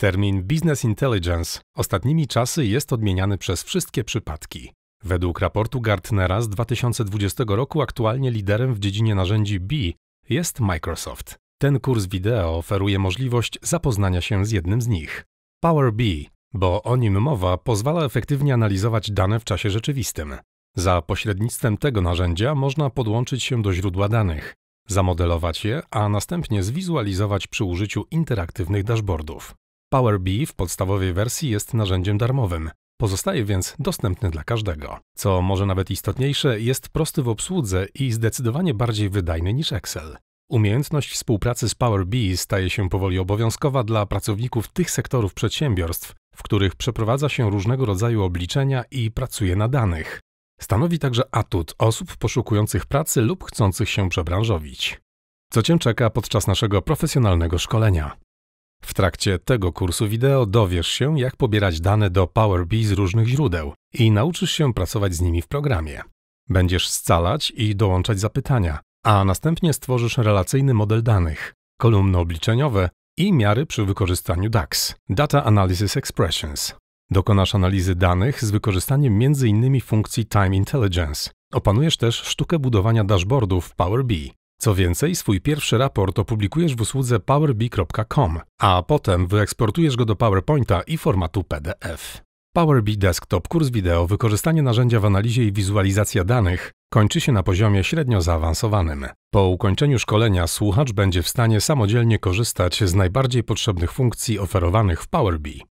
Termin business intelligence ostatnimi czasy jest odmieniany przez wszystkie przypadki. Według raportu Gartnera z 2020 roku aktualnie liderem w dziedzinie narzędzi B jest Microsoft. Ten kurs wideo oferuje możliwość zapoznania się z jednym z nich. Power B, bo o nim mowa, pozwala efektywnie analizować dane w czasie rzeczywistym. Za pośrednictwem tego narzędzia można podłączyć się do źródła danych, zamodelować je, a następnie zwizualizować przy użyciu interaktywnych dashboardów. Power BI w podstawowej wersji jest narzędziem darmowym. Pozostaje więc dostępny dla każdego. Co może nawet istotniejsze, jest prosty w obsłudze i zdecydowanie bardziej wydajny niż Excel. Umiejętność współpracy z Power BI staje się powoli obowiązkowa dla pracowników tych sektorów przedsiębiorstw, w których przeprowadza się różnego rodzaju obliczenia i pracuje na danych. Stanowi także atut osób poszukujących pracy lub chcących się przebranżowić. Co Cię czeka podczas naszego profesjonalnego szkolenia? W trakcie tego kursu wideo dowiesz się, jak pobierać dane do Power BI z różnych źródeł i nauczysz się pracować z nimi w programie. Będziesz scalać i dołączać zapytania, a następnie stworzysz relacyjny model danych, kolumny obliczeniowe i miary przy wykorzystaniu DAX Data Analysis Expressions. Dokonasz analizy danych z wykorzystaniem m.in. funkcji Time Intelligence. Opanujesz też sztukę budowania dashboardów w Power BI. Co więcej, swój pierwszy raport opublikujesz w usłudze powerbi.com, a potem wyeksportujesz go do PowerPointa i formatu PDF. Power BI Desktop kurs wideo wykorzystanie narzędzia w analizie i wizualizacja danych kończy się na poziomie średnio zaawansowanym. Po ukończeniu szkolenia słuchacz będzie w stanie samodzielnie korzystać z najbardziej potrzebnych funkcji oferowanych w Power BI.